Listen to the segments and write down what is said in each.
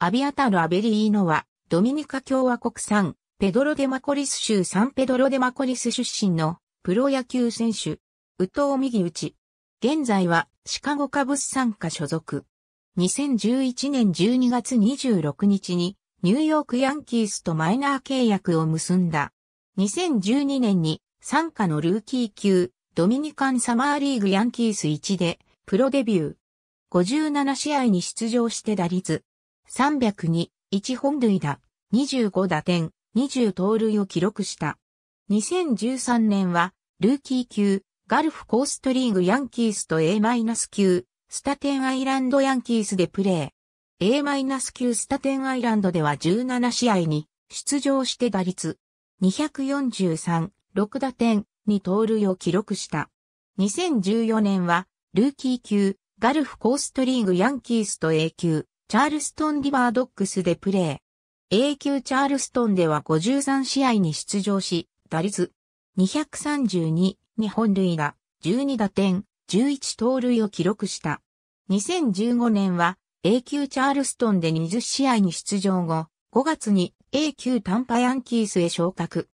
アビアタル・アベリーノは、ドミニカ共和国産、ペドロ・デマコリス州サンペドロ・デマコリス出身の、プロ野球選手、ウ宇ミ右打ち。現在は、シカゴカブス参加所属。2011年12月26日に、ニューヨークヤンキースとマイナー契約を結んだ。2012年に、参加のルーキー級、ドミニカンサマーリーグヤンキース1で、プロデビュー。57試合に出場して打率、302、1本塁打、25打点、20盗塁を記録した。2013年は、ルーキー級、ガルフコーストリーグヤンキースと A- 9スタテンアイランドヤンキースでプレー。A- 9スタテンアイランドでは17試合に出場して打率243、6打点、に盗塁を記録した。2014年は、ルーキー級、ガルフコーストリーグヤンキースと A 級、チャールストンリバードックスでプレー。A 級チャールストンでは53試合に出場し、打率232、日本塁打、12打点、11盗塁を記録した。2015年は A 級チャールストンで20試合に出場後、5月に A 級短波ヤンキースへ昇格。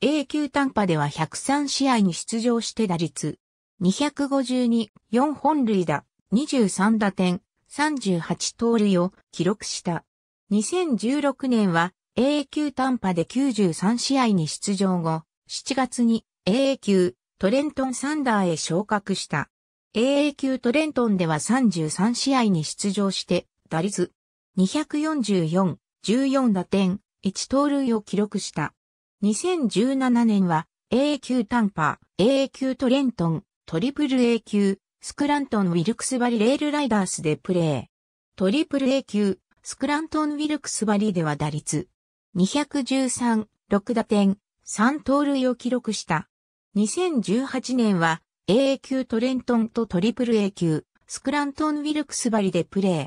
A 級短波では103試合に出場して打率252、4本塁打、23打点、38盗塁を記録した。2016年は AA 級短波で93試合に出場後、7月に AA 級トレントンサンダーへ昇格した。AA 級トレントンでは33試合に出場して、打率244、14打点、1盗塁を記録した。2017年は AA 級短波、AA 級トレントン、トリプル A 級、スクラントン・ウィルクスバリレールライダースでプレー。トリプル A 級、スクラントン・ウィルクスバリでは打率213、6打点、3盗塁を記録した。2018年は AA 級トレントンとトリプル A 級、スクラントン・ウィルクスバリでプレー。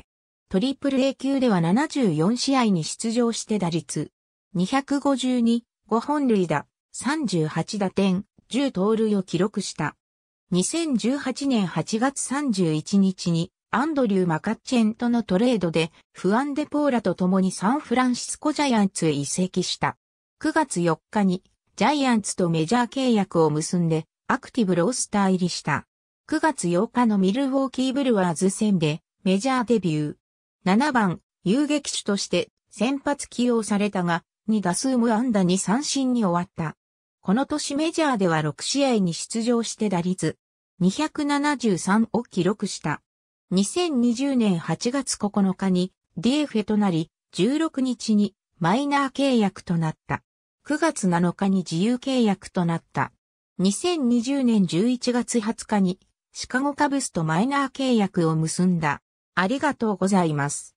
トリプル A 級では74試合に出場して打率252、5本塁打、38打点、10盗塁を記録した。2018年8月31日にアンドリュー・マカッチェンとのトレードでフアンデポーラと共にサンフランシスコジャイアンツへ移籍した。9月4日にジャイアンツとメジャー契約を結んでアクティブロースター入りした。9月8日のミルウォーキーブルワーズ戦でメジャーデビュー。7番、遊撃手として先発起用されたが、2打数無安打に三振に終わった。この年メジャーでは6試合に出場して打率273を記録した。2020年8月9日に DFA となり、16日にマイナー契約となった。9月7日に自由契約となった。2020年11月20日にシカゴカブスとマイナー契約を結んだ。ありがとうございます。